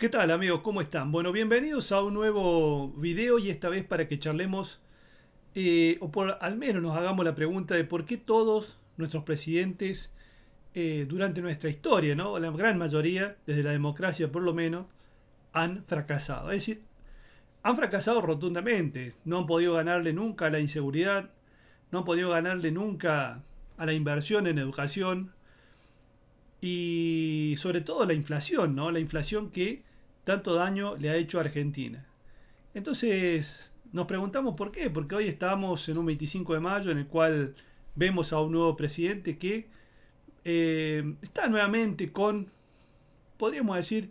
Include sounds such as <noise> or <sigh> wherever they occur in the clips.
¿Qué tal amigos? ¿Cómo están? Bueno, bienvenidos a un nuevo video y esta vez para que charlemos eh, o por al menos nos hagamos la pregunta de por qué todos nuestros presidentes eh, durante nuestra historia, ¿no? La gran mayoría, desde la democracia por lo menos, han fracasado. Es decir, han fracasado rotundamente. No han podido ganarle nunca a la inseguridad, no han podido ganarle nunca a la inversión en educación y sobre todo la inflación, ¿no? La inflación que tanto daño le ha hecho a Argentina. Entonces nos preguntamos por qué, porque hoy estamos en un 25 de mayo en el cual vemos a un nuevo presidente que eh, está nuevamente con, podríamos decir,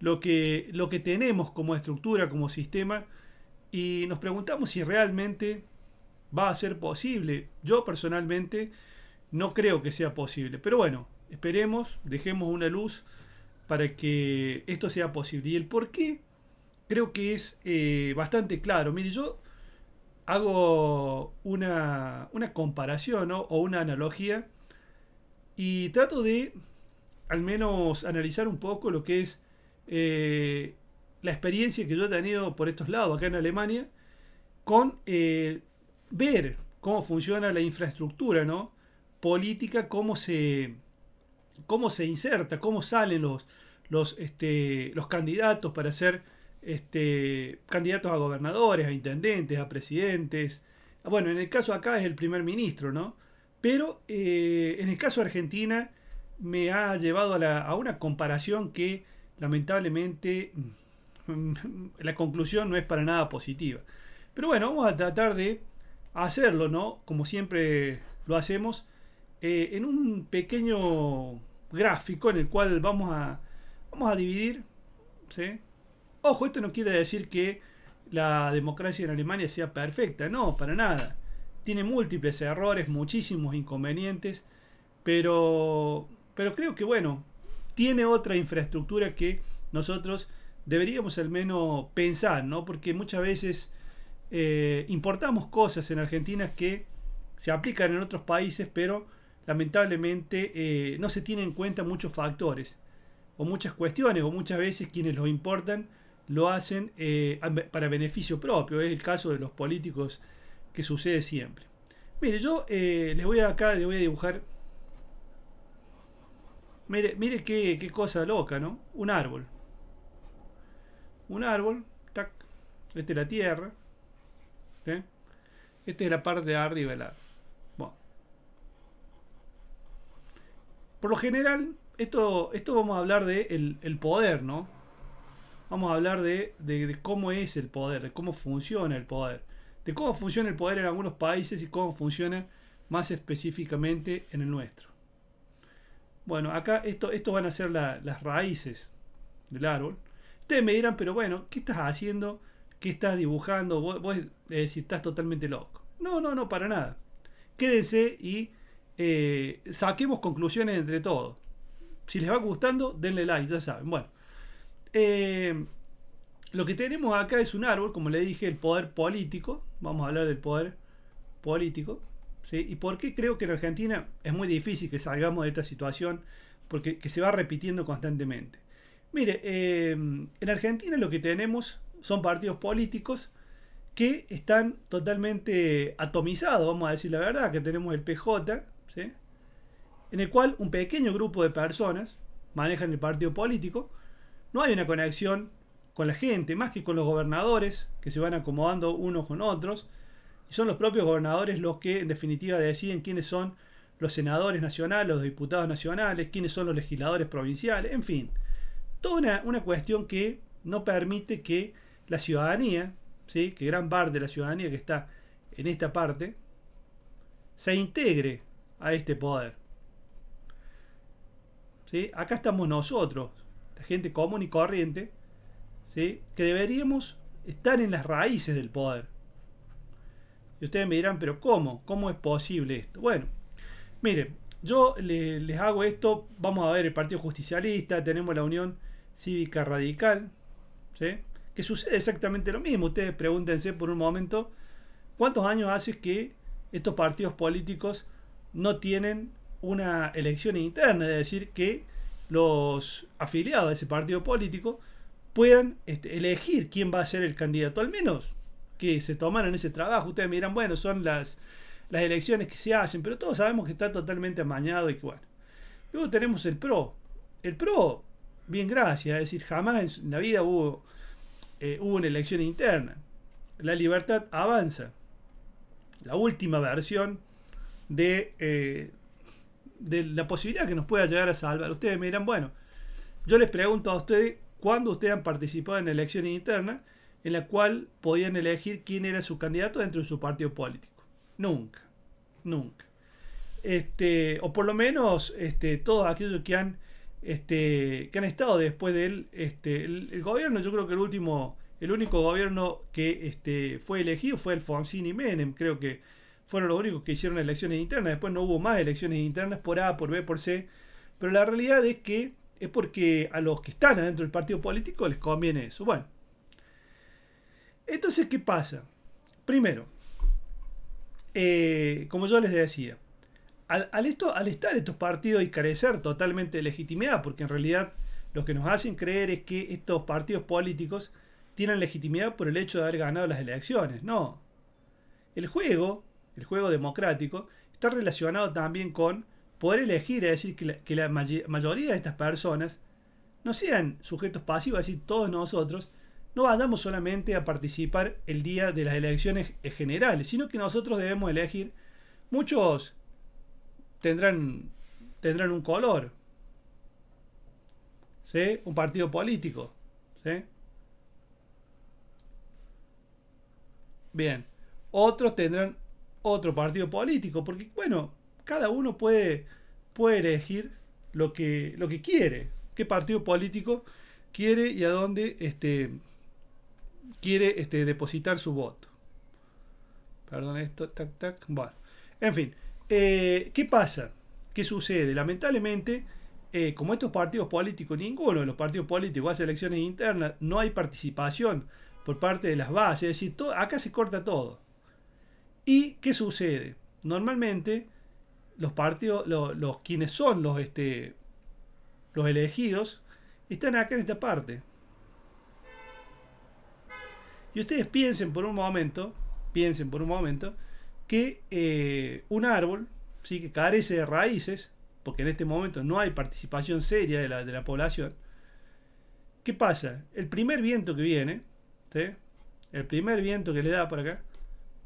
lo que, lo que tenemos como estructura, como sistema, y nos preguntamos si realmente va a ser posible. Yo personalmente no creo que sea posible, pero bueno, esperemos, dejemos una luz para que esto sea posible. Y el por qué creo que es eh, bastante claro. Mire, yo hago una, comparación o una analogía y trato de al menos analizar un poco lo que es eh, la experiencia que yo he tenido por estos lados acá en Alemania con eh, ver cómo funciona la infraestructura ¿no? política, cómo se, cómo se inserta, cómo salen los, este, los, candidatos para ser este, candidatos a gobernadores, a intendentes, a presidentes. Bueno, en el caso acá es el primer ministro, ¿no? Pero eh, en el caso de Argentina me ha llevado a, a una comparación que lamentablemente <laughs> la conclusión no es para nada positiva. Pero bueno, vamos a tratar de hacerlo, ¿no? Como siempre lo hacemos eh, en un pequeño gráfico en el cual vamos a, vamos a dividir. Ojo, esto no quiere decir que la democracia en Alemania sea perfecta, no, para nada. Tiene múltiples errores, muchísimos inconvenientes, pero, pero creo que bueno, tiene otra infraestructura que nosotros deberíamos al menos pensar, ¿no? Porque muchas veces eh, importamos cosas en Argentina que se aplican en otros países, pero lamentablemente eh, no se tienen en cuenta muchos factores o muchas cuestiones o muchas veces quienes lo importan lo hacen eh, para beneficio propio. Es el caso de los políticos que sucede siempre. Mire, yo eh, les voy a, acá, les voy a dibujar. Mire, mire qué, cosa loca, ¿no? Un árbol. Un árbol. Esta es la tierra. Esta es la parte de arriba por lo general, esto, esto vamos a hablar de el, poder, ¿no? Vamos a hablar de, de, cómo es el poder, de cómo funciona el poder, de cómo funciona el poder en algunos países y cómo funciona más específicamente en el nuestro. Bueno, acá esto, van a ser las raíces del árbol. Ustedes me dirán, pero bueno, ¿qué estás haciendo? ¿Qué estás dibujando? Vos, decís, estás totalmente loco. No, no, no, para nada. Quédense y eh, saquemos conclusiones entre todos. Si les va gustando, denle like, ya saben. Bueno, eh, lo que tenemos acá es un árbol, como le dije, el poder político. Vamos a hablar del poder político. ¿sí? ¿Y por qué creo que en Argentina es muy difícil que salgamos de esta situación? Porque se va repitiendo constantemente. Mire, eh, en Argentina lo que tenemos son partidos políticos que están totalmente atomizados, vamos a decir la verdad, que tenemos el PJ, en el cual un pequeño grupo de personas manejan el partido político, no hay una conexión con la gente, más que con los gobernadores, que se van acomodando unos con otros, y son los propios gobernadores los que en definitiva deciden quiénes son los senadores nacionales, los diputados nacionales, quiénes son los legisladores provinciales, en fin, toda una, cuestión que no permite que la ciudadanía, que gran parte de la ciudadanía que está en esta parte, se integre a este poder. ¿Sí? Acá estamos nosotros, la gente común y corriente, ¿sí? que deberíamos estar en las raíces del poder. Y ustedes me dirán, pero ¿cómo? ¿Cómo es posible esto? Bueno, miren, yo les hago esto, vamos a ver el Partido Justicialista, tenemos la Unión Cívica Radical, que sucede exactamente lo mismo. Ustedes pregúntense por un momento, ¿cuántos años hace que estos partidos políticos no tienen una elección interna, es decir, que los afiliados de ese partido político puedan este, elegir quién va a ser el candidato, al menos que se tomaran ese trabajo. Ustedes miran, bueno, son las, las elecciones que se hacen, pero todos sabemos que está totalmente amañado y que bueno. Luego tenemos el PRO. El PRO, bien gracias, es decir, jamás en la vida hubo, eh, hubo una elección interna. La libertad avanza. La última versión de, eh, de la posibilidad que nos pueda llegar a salvar. Ustedes me dirán, bueno, yo les pregunto a ustedes cuándo ustedes han participado en elecciones internas en la cual podían elegir quién era su candidato dentro de su partido político. Nunca, nunca. Este, o por lo menos este, todos aquellos que han, este, que han estado después del este, el, gobierno, yo creo que el último, el único gobierno que este, fue elegido fue el y Menem, creo que fueron los únicos que hicieron elecciones internas. Después no hubo más elecciones internas por A, por B, por C. Pero la realidad es que es porque a los que están adentro del partido político les conviene eso. Bueno. Entonces, ¿qué pasa? Primero, eh, como yo les decía, al, esto, al estar estos partidos y carecer totalmente de legitimidad, porque en realidad lo que nos hacen creer es que estos partidos políticos tienen legitimidad por el hecho de haber ganado las elecciones. No. El juego el juego democrático, está relacionado también con poder elegir, es decir, que la, mayoría de estas personas no sean sujetos pasivos, es decir, todos nosotros, no andamos solamente a participar el día de las elecciones generales, sino que nosotros debemos elegir. Muchos tendrán, tendrán un color, ¿sí? un partido político. ¿sí? Bien, otros tendrán otro partido político, porque bueno, cada uno puede, puede elegir lo que, lo que quiere, qué partido político quiere y a dónde este, quiere este, depositar su voto. Perdón, esto, tac, tac. Bueno, en fin, eh, ¿qué pasa? ¿Qué sucede? Lamentablemente, eh, como estos partidos políticos, ninguno de los partidos políticos hace elecciones internas, no hay participación por parte de las bases, es decir, todo, acá se corta todo. ¿Y qué sucede? Normalmente los partidos, los, quienes son los, este, los elegidos, están acá en esta parte. Y ustedes piensen por un momento, piensen por un momento, que eh, un árbol, ¿sí? que carece de raíces, porque en este momento no hay participación seria de la, población, ¿qué pasa? El primer viento que viene, el primer viento que le da por acá,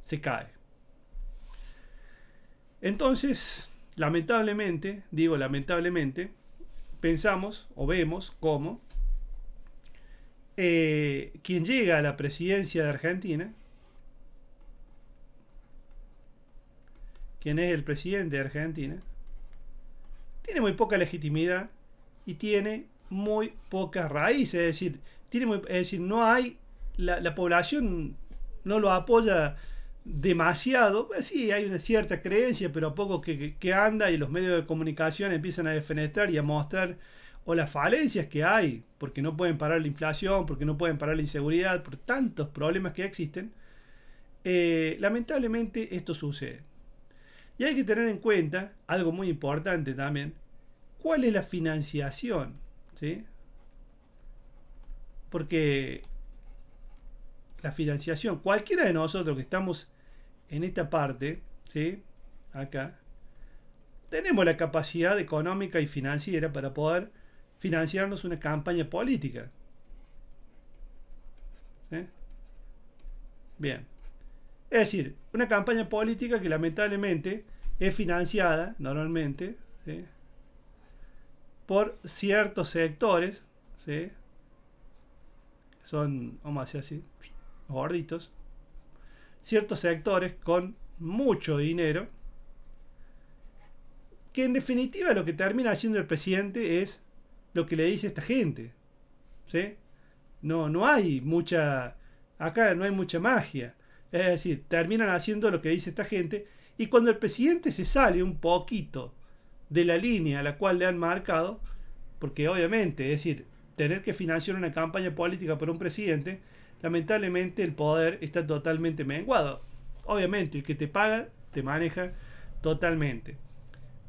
se cae. Entonces, lamentablemente, digo lamentablemente, pensamos o vemos cómo eh, quien llega a la presidencia de Argentina, quien es el presidente de Argentina, tiene muy poca legitimidad y tiene muy poca raíces, es decir, tiene decir no hay, la población no lo apoya demasiado, pues sí, hay una cierta creencia, pero a poco que, anda y los medios de comunicación empiezan a defenestrar y a mostrar o las falencias que hay, porque no pueden parar la inflación, porque no pueden parar la inseguridad, por tantos problemas que existen, eh, lamentablemente esto sucede. Y hay que tener en cuenta, algo muy importante también, cuál es la financiación, ¿sí? Porque la financiación, cualquiera de nosotros que estamos en esta parte, ¿sí? acá, tenemos la capacidad económica y financiera para poder financiarnos una campaña política. Bien. Es decir, una campaña política que lamentablemente es financiada normalmente por ciertos sectores, ¿sí? son, vamos a decir así, gorditos, ciertos sectores con mucho dinero, que en definitiva lo que termina haciendo el presidente es lo que le dice esta gente. No, no hay mucha, acá no hay mucha magia. Es decir, terminan haciendo lo que dice esta gente y cuando el presidente se sale un poquito de la línea a la cual le han marcado, porque obviamente, es decir, tener que financiar una campaña política por un presidente lamentablemente el poder está totalmente menguado. Obviamente, el que te paga te maneja totalmente.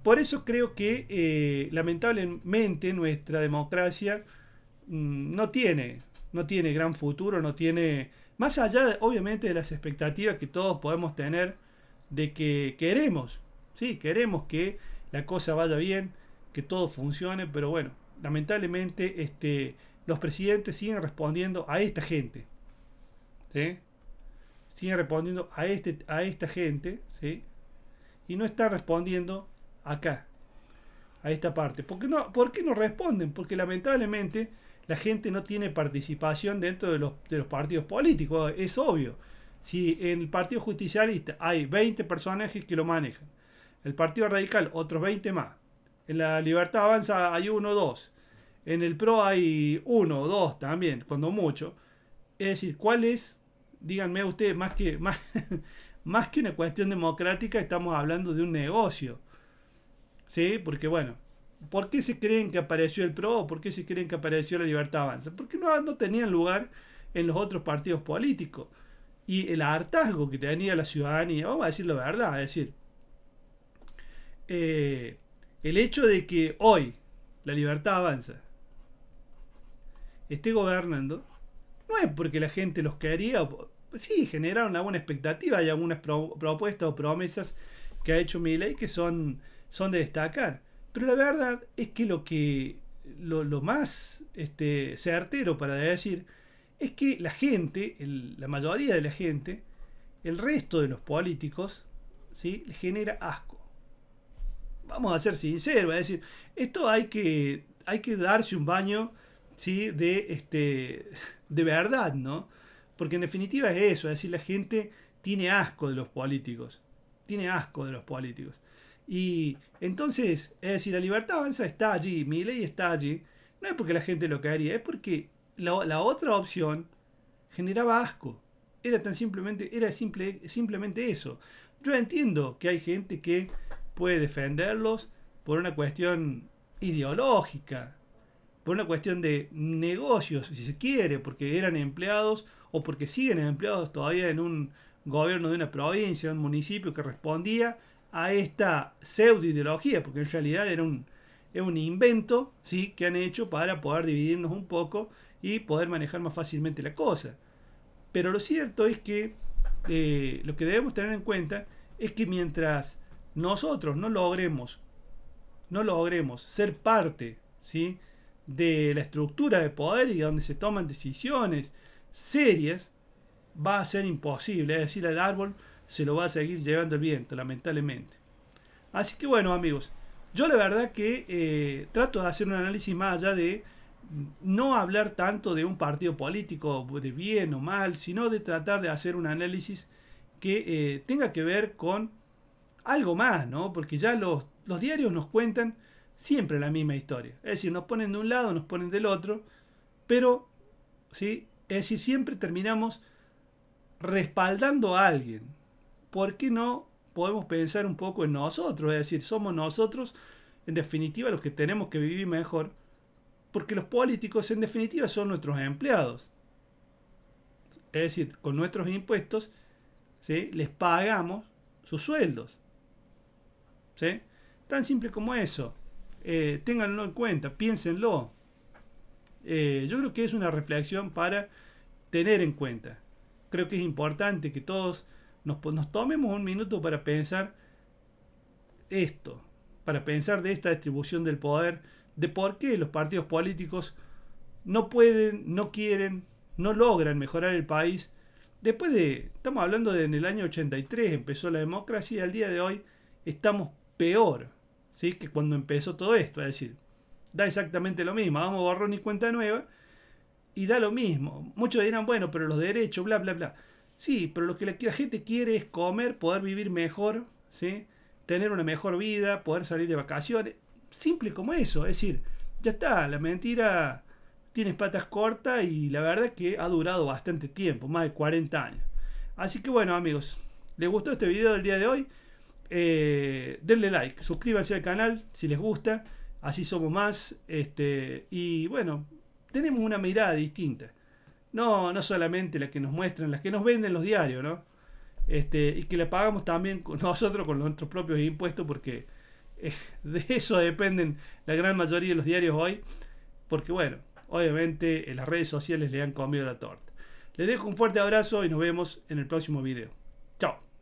Por eso creo que eh, lamentablemente nuestra democracia mm, no tiene, no tiene gran futuro, no tiene, más allá obviamente de las expectativas que todos podemos tener de que queremos, sí, queremos que la cosa vaya bien, que todo funcione, pero bueno, lamentablemente este, los presidentes siguen respondiendo a esta gente, ¿sí? Sigue respondiendo a, este, a esta gente, ¿sí? Y no está respondiendo acá, a esta parte. ¿Por qué no, ¿por no responden? Porque lamentablemente la gente no tiene participación dentro de los, de los partidos políticos, es obvio. Si en el Partido Justicialista hay 20 personajes que lo manejan, el Partido Radical otros 20 más, en la Libertad Avanza hay uno o dos, en el PRO hay uno o dos también, cuando mucho. Es decir, ¿cuál es díganme ustedes, más que, <laughs> más, que una cuestión democrática, estamos hablando de un negocio. ¿Sí? Porque bueno, ¿por qué se creen que apareció el PRO? ¿Por qué se creen que apareció la Libertad Avanza? Porque no, no tenían lugar en los otros partidos políticos. Y el hartazgo que tenía la ciudadanía, vamos a decir la verdad, es decir, eh, el hecho de que hoy la Libertad Avanza esté gobernando, no es porque la gente los quería sí, generaron buena expectativa y algunas propuestas o promesas que ha hecho Milley que son, son de destacar. Pero la verdad es que lo que lo, más este, certero para decir es que la gente, la mayoría de la gente, el resto de los políticos, ¿sí? genera asco. Vamos a ser sinceros, es decir, esto hay que, hay que darse un baño ¿sí? de, este, de verdad, ¿no? Porque en definitiva es eso, es decir, la gente tiene asco de los políticos, tiene asco de los políticos. Y entonces, es decir, la libertad avanza está allí, mi ley está allí, no es porque la gente lo caería, es porque la, otra opción generaba asco. Era tan simplemente, era simple, simplemente eso. Yo entiendo que hay gente que puede defenderlos por una cuestión ideológica, por una cuestión de negocios, si se quiere, porque eran empleados o porque siguen empleados todavía en un gobierno de una provincia, un municipio que respondía a esta pseudo ideología, porque en realidad era un, un invento ¿sí? que han hecho para poder dividirnos un poco y poder manejar más fácilmente la cosa. Pero lo cierto es que eh, lo que debemos tener en cuenta es que mientras nosotros no logremos, no logremos ser parte, ¿sí? de la estructura de poder y donde se toman decisiones serias, va a ser imposible. Es decir, el árbol se lo va a seguir llevando el viento, lamentablemente. Así que bueno, amigos, yo la verdad que eh, trato de hacer un análisis más allá de no hablar tanto de un partido político, de bien o mal, sino de tratar de hacer un análisis que eh, tenga que ver con algo más, Porque ya los, los diarios nos cuentan Siempre la misma historia. Es decir, nos ponen de un lado, nos ponen del otro, pero, ¿sí? Es decir, siempre terminamos respaldando a alguien. ¿Por qué no podemos pensar un poco en nosotros? Es decir, somos nosotros, en definitiva, los que tenemos que vivir mejor, porque los políticos, en definitiva, son nuestros empleados. Es decir, con nuestros impuestos, ¿sí? les pagamos sus sueldos. ¿Sí? Tan simple como eso. Eh, ténganlo en cuenta, piénsenlo. Eh, yo creo que es una reflexión para tener en cuenta. Creo que es importante que todos nos, nos tomemos un minuto para pensar esto, para pensar de esta distribución del poder, de por qué los partidos políticos no pueden, no quieren, no logran mejorar el país. Después de, estamos hablando de en el año 83 empezó la democracia y al día de hoy estamos peor que cuando empezó todo esto. Es decir, da exactamente lo mismo. Vamos a borrar y cuenta nueva y da lo mismo. Muchos dirán, bueno, pero los derechos, bla, bla, bla. Sí, pero lo que la gente quiere es comer, poder vivir mejor, ¿sí? tener una mejor vida, poder salir de vacaciones. Simple como eso. Es decir, ya está, la mentira tiene patas cortas y la verdad es que ha durado bastante tiempo, más de 40 años. Así que bueno amigos, ¿les gustó este video del día de hoy? Eh, denle like, suscríbanse al canal si les gusta, así somos más. Este, y bueno, tenemos una mirada distinta. No, no solamente la que nos muestran, las que nos venden los diarios, ¿no? Este, y que la pagamos también con <laughs> nosotros con nuestros propios impuestos, porque eh, de eso dependen la gran mayoría de los diarios hoy. Porque bueno, obviamente en las redes sociales le han comido la torta. Les dejo un fuerte abrazo y nos vemos en el próximo video. Chao.